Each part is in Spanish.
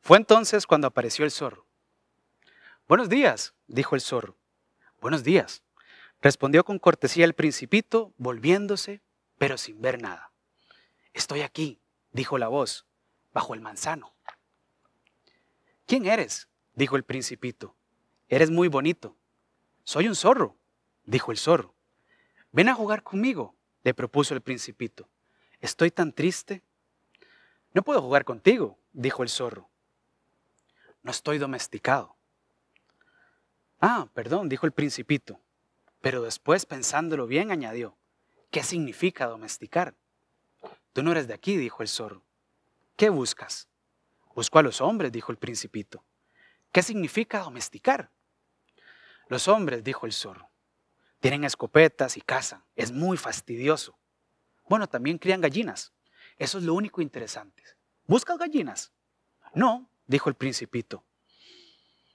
Fue entonces cuando apareció el zorro. Buenos días, dijo el zorro. Buenos días, respondió con cortesía el principito, volviéndose, pero sin ver nada. Estoy aquí, dijo la voz, bajo el manzano. ¿Quién eres? dijo el principito. Eres muy bonito. Soy un zorro, dijo el zorro. Ven a jugar conmigo, le propuso el principito. Estoy tan triste. No puedo jugar contigo, dijo el zorro no estoy domesticado. Ah, perdón, dijo el principito, pero después pensándolo bien añadió, ¿qué significa domesticar? Tú no eres de aquí, dijo el zorro. ¿Qué buscas? Busco a los hombres, dijo el principito. ¿Qué significa domesticar? Los hombres, dijo el zorro, tienen escopetas y cazan. Es muy fastidioso. Bueno, también crían gallinas. Eso es lo único interesante. ¿Buscas gallinas? No, dijo el principito.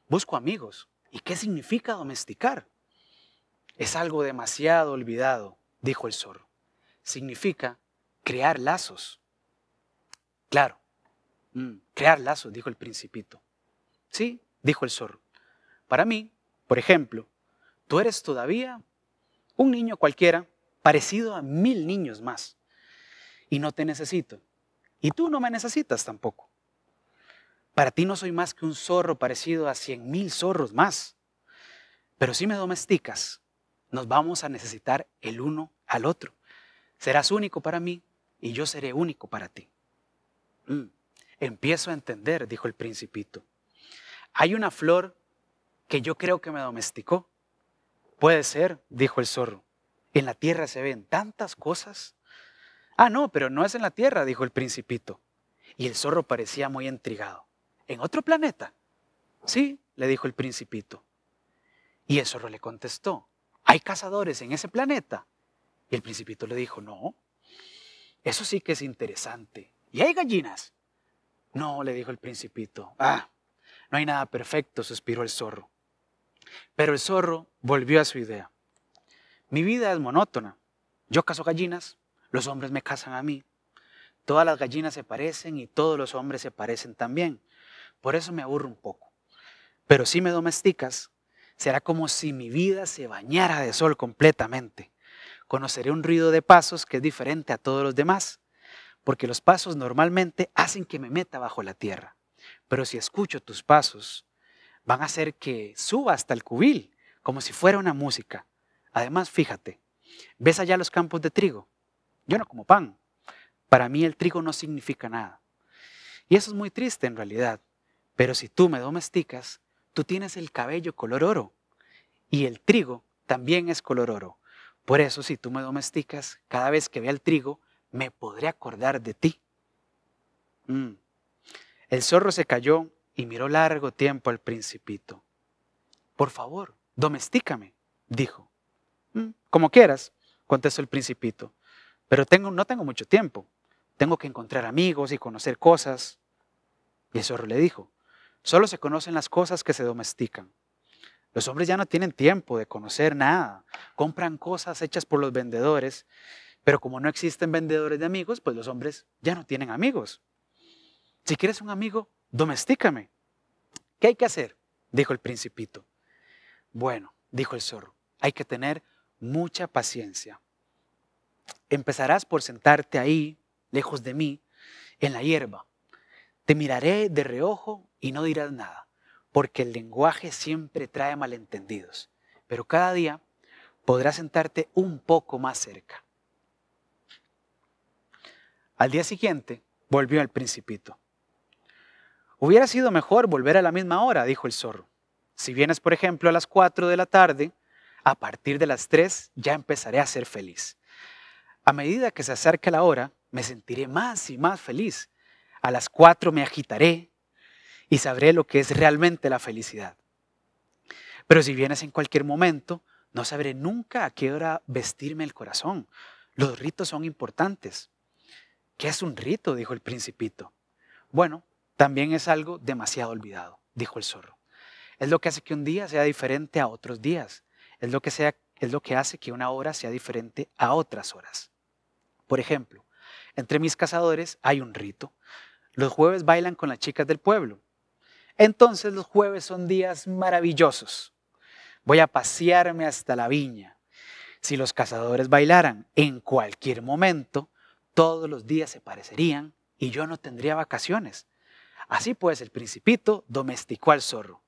Busco amigos. ¿Y qué significa domesticar? Es algo demasiado olvidado, dijo el zorro. Significa crear lazos. Claro, mm, crear lazos, dijo el principito. Sí, dijo el zorro. Para mí, por ejemplo, tú eres todavía un niño cualquiera parecido a mil niños más. Y no te necesito. Y tú no me necesitas tampoco. Para ti no soy más que un zorro parecido a cien mil zorros más. Pero si me domesticas, nos vamos a necesitar el uno al otro. Serás único para mí y yo seré único para ti. Mm, empiezo a entender, dijo el principito. Hay una flor que yo creo que me domesticó. Puede ser, dijo el zorro. En la tierra se ven tantas cosas. Ah, no, pero no es en la tierra, dijo el principito. Y el zorro parecía muy intrigado. ¿En otro planeta? Sí, le dijo el principito. Y el zorro le contestó, ¿hay cazadores en ese planeta? Y el principito le dijo, no, eso sí que es interesante. ¿Y hay gallinas? No, le dijo el principito. Ah, no hay nada perfecto, suspiró el zorro. Pero el zorro volvió a su idea. Mi vida es monótona. Yo cazo gallinas, los hombres me cazan a mí. Todas las gallinas se parecen y todos los hombres se parecen también. Por eso me aburro un poco. Pero si me domesticas, será como si mi vida se bañara de sol completamente. Conoceré un ruido de pasos que es diferente a todos los demás, porque los pasos normalmente hacen que me meta bajo la tierra. Pero si escucho tus pasos, van a hacer que suba hasta el cubil, como si fuera una música. Además, fíjate, ¿ves allá los campos de trigo? Yo no como pan. Para mí el trigo no significa nada. Y eso es muy triste en realidad, pero si tú me domesticas, tú tienes el cabello color oro y el trigo también es color oro. Por eso si tú me domesticas, cada vez que vea el trigo, me podré acordar de ti. Mm. El zorro se cayó y miró largo tiempo al principito. Por favor, domestícame, dijo. Mm, como quieras, contestó el principito. Pero tengo, no tengo mucho tiempo. Tengo que encontrar amigos y conocer cosas. Y el zorro le dijo, Solo se conocen las cosas que se domestican. Los hombres ya no tienen tiempo de conocer nada. Compran cosas hechas por los vendedores, pero como no existen vendedores de amigos, pues los hombres ya no tienen amigos. Si quieres un amigo, domestícame. ¿Qué hay que hacer? dijo el principito. Bueno, dijo el zorro, hay que tener mucha paciencia. Empezarás por sentarte ahí, lejos de mí, en la hierba. Te miraré de reojo y no dirás nada, porque el lenguaje siempre trae malentendidos, pero cada día podrás sentarte un poco más cerca. Al día siguiente volvió el principito. Hubiera sido mejor volver a la misma hora, dijo el zorro. Si vienes, por ejemplo, a las 4 de la tarde, a partir de las 3 ya empezaré a ser feliz. A medida que se acerca la hora, me sentiré más y más feliz. A las 4 me agitaré, y sabré lo que es realmente la felicidad. Pero si vienes en cualquier momento, no sabré nunca a qué hora vestirme el corazón. Los ritos son importantes. ¿Qué es un rito? dijo el principito. Bueno, también es algo demasiado olvidado, dijo el zorro. Es lo que hace que un día sea diferente a otros días. Es lo que, sea, es lo que hace que una hora sea diferente a otras horas. Por ejemplo, entre mis cazadores hay un rito. Los jueves bailan con las chicas del pueblo entonces los jueves son días maravillosos. Voy a pasearme hasta la viña. Si los cazadores bailaran en cualquier momento, todos los días se parecerían y yo no tendría vacaciones. Así pues, el principito domesticó al zorro